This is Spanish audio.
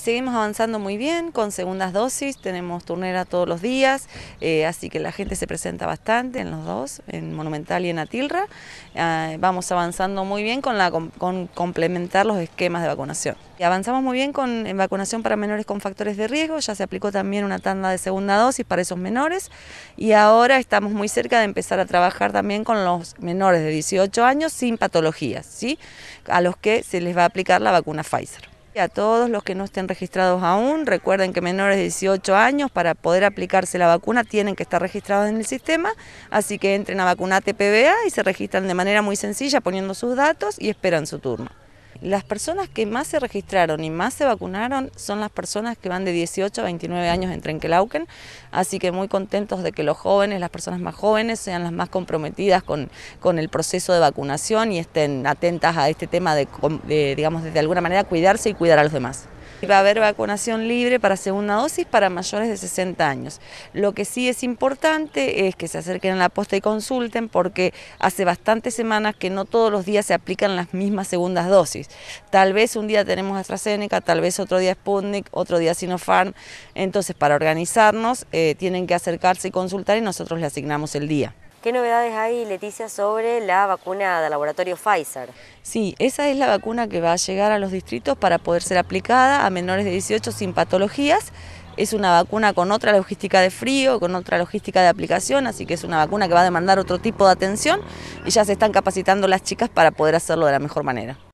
Seguimos avanzando muy bien con segundas dosis, tenemos turnera todos los días, eh, así que la gente se presenta bastante en los dos, en Monumental y en Atilra. Ah, vamos avanzando muy bien con, la, con, complementar los esquemas de vacunación. Y avanzamos muy bien con en vacunación para menores con factores de riesgo, ya se aplicó también una tanda de segunda dosis para esos menores y ahora estamos muy cerca de empezar a trabajar también con los menores de 18 años sin patologías, ¿sí? a los que se les va a aplicar la vacuna Pfizer. A todos los que no estén registrados aún, recuerden que menores de 18 años para poder aplicarse la vacuna tienen que estar registrados en el sistema, así que entren a vacunate PBA y se registran de manera muy sencilla poniendo sus datos y esperan su turno. Las personas que más se registraron y más se vacunaron son las personas que van de 18 a 29 años en Trenquelauken. así que muy contentos de que los jóvenes, las personas más jóvenes, sean las más comprometidas con, el proceso de vacunación y estén atentas a este tema de, de digamos, de alguna manera cuidarse y cuidar a los demás. Va a haber vacunación libre para segunda dosis para mayores de 60 años. Lo que sí es importante es que se acerquen a la posta y consulten porque hace bastantes semanas que no todos los días se aplican las mismas segundas dosis. Tal vez un día tenemos AstraZeneca, tal vez otro día Sputnik, otro día Sinopharm. Entonces para organizarnos eh, tienen que acercarse y consultar y nosotros le asignamos el día. ¿Qué novedades hay, Leticia, sobre la vacuna del laboratorio Pfizer? Sí, esa es la vacuna que va a llegar a los distritos para poder ser aplicada a menores de 18 sin patologías. Es una vacuna con otra logística de frío, con otra logística de aplicación, así que es una vacuna que va a demandar otro tipo de atención y ya se están capacitando las chicas para poder hacerlo de la mejor manera.